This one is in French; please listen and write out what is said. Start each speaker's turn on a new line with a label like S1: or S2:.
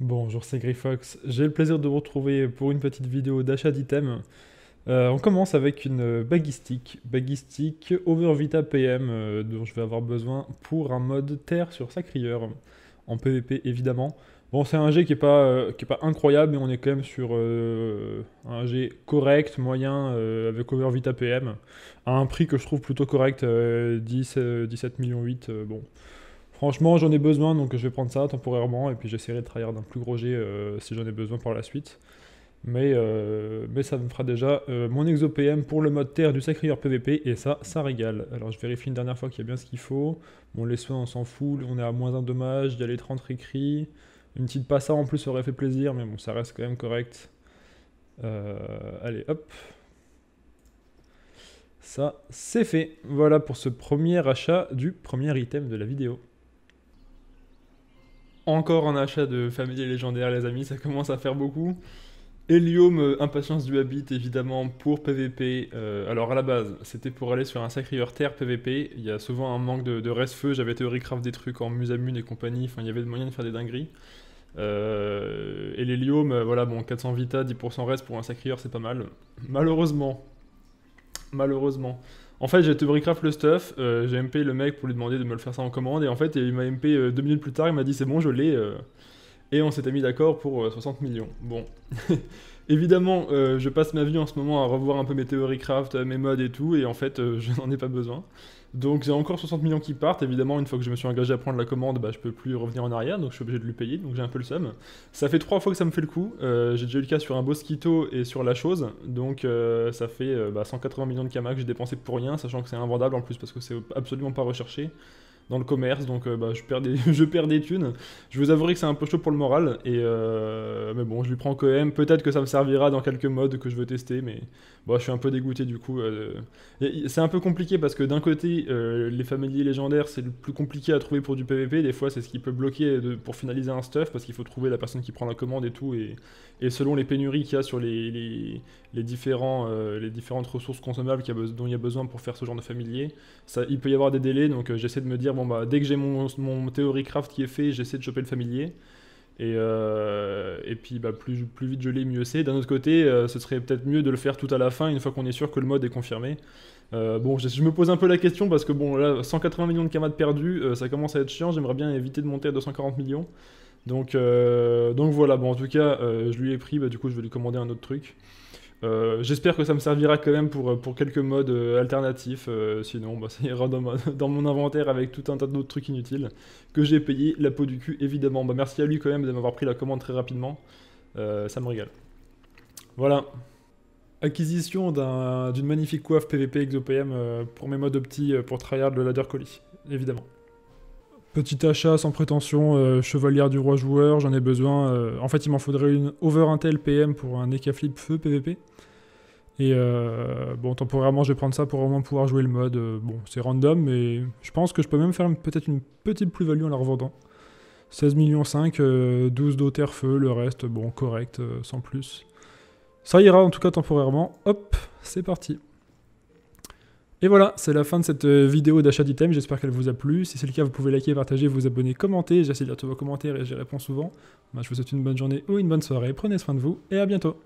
S1: Bonjour, c'est Grifox. J'ai le plaisir de vous retrouver pour une petite vidéo d'achat d'items. Euh, on commence avec une bagistique, over Overvita PM, euh, dont je vais avoir besoin pour un mode terre sur sacrieur, en PvP évidemment. Bon, c'est un jet qui n'est pas, euh, est pas incroyable, mais on est quand même sur un jet correct, moyen, avec Overvita PM, à un prix que je trouve plutôt correct, 10, 17 millions bon... Franchement, j'en ai besoin, donc je vais prendre ça temporairement et puis j'essaierai de travailler d'un plus gros jet euh, si j'en ai besoin par la suite. Mais, euh, mais ça me fera déjà euh, mon ExoPM pour le mode terre du sacréur PVP et ça, ça régale. Alors je vérifie une dernière fois qu'il y a bien ce qu'il faut. Bon, les soins, on s'en fout, on est à moins un dommage, il y a les 30 récrits. Une petite passa en plus aurait fait plaisir, mais bon, ça reste quand même correct. allez, hop, ça, c'est fait. Voilà pour ce premier achat du premier item de la vidéo. Encore un achat de familier légendaire, les amis, ça commence à faire beaucoup. Helium, euh, impatience du Habit, évidemment, pour PVP. Euh, alors, à la base, c'était pour aller sur un Sacrieur Terre PVP. Il y a souvent un manque de, reste-feu. J'avais théorie-craft des trucs en Musamune et compagnie. Enfin, il y avait moyens de faire des dingueries. Euh, et l'hélium, voilà, bon, 400 vita, 10% reste pour un Sacrieur, c'est pas mal. Malheureusement, malheureusement, en fait, j'ai été le stuff, euh, j'ai MP le mec pour lui demander de me le faire ça en commande, et en fait, il m'a MP euh, deux minutes plus tard, il m'a dit c'est bon, je l'ai. Euh et on s'était mis d'accord pour 60 euh, millions. Bon, évidemment, euh, je passe ma vie en ce moment à revoir un peu mes théories craft, euh, mes modes et tout, et en fait, je n'en ai pas besoin. Donc j'ai encore 60 millions qui partent, évidemment, une fois que je me suis engagé à prendre la commande, bah, je peux plus revenir en arrière, donc je suis obligé de lui payer, donc j'ai un peu le seum. Ça fait trois fois que ça me fait le coup, j'ai déjà eu le cas sur un Bosquito et sur la chose, donc ça fait 180 bah, millions de Kama que j'ai dépensé pour rien, sachant que c'est invendable en plus parce que c'est absolument pas recherché dans le commerce, donc euh, bah, je, perds des, je perds des thunes. Je vous avouerai que c'est un peu chaud pour le moral, et, euh, mais bon, je lui prends quand même. Peut-être que ça me servira dans quelques modes que je veux tester, mais bon, je suis un peu dégoûté du coup. Euh, c'est un peu compliqué parce que d'un côté, les familiers légendaires, c'est le plus compliqué à trouver pour du PvP. Des fois, c'est ce qui peut bloquer pour finaliser un stuff parce qu'il faut trouver la personne qui prend la commande et tout. Et, et selon les pénuries qu'il y a sur les, les, les différents, les différentes ressources consommables dont il y a besoin pour faire ce genre de familier, ça, il peut y avoir des délais. Donc, j'essaie de me dire, bon, bah, dès que j'ai mon, mon théorie craft qui est fait, j'essaie de choper le familier. Et, euh, et puis bah, plus, plus vite je l'ai, mieux c'est. D'un autre côté, euh, ce serait peut-être mieux de le faire tout à la fin, une fois qu'on est sûr que le mode est confirmé. Euh, bon, je, me pose un peu la question parce que bon, là, 180 millions de camades perdus, ça commence à être chiant. J'aimerais bien éviter de monter à 240 millions. Donc, donc voilà, bon, en tout cas, je lui ai pris, bah, du coup, je vais lui commander un autre truc. Euh, j'espère que ça me servira quand même pour, euh, pour quelques modes euh, alternatifs. sinon, bah, ça ira dans, mon inventaire avec tout un tas d'autres trucs inutiles que j'ai payé la peau du cul, évidemment. Bah, merci à lui quand même de m'avoir pris la commande très rapidement. ça me régale. Voilà. Acquisition d'une magnifique coiffe PVP ExoPM pour mes modes opti pour tryhard le ladder colis, évidemment. Petit achat sans prétention, euh, chevalière du roi joueur, j'en ai besoin. Euh, en fait, il m'en faudrait une overintel PM pour un Eka feu PVP. Et euh, bon, temporairement, je vais prendre ça pour au moins pouvoir jouer le mode. bon, c'est random, mais je pense que je peux même faire peut-être une petite plus-value en la revendant. 16 millions 5, 12 d'eau terre feu, le reste, bon, correct, sans plus. Ça ira en tout cas temporairement. Hop, c'est parti. Et voilà, c'est la fin de cette euh, vidéo d'achat d'items, j'espère qu'elle vous a plu. Si c'est le cas, vous pouvez liker, partager, vous abonner, commenter. J'essaie de lire tous vos commentaires et j'y réponds souvent. je vous souhaite une bonne journée ou une bonne soirée, prenez soin de vous et à bientôt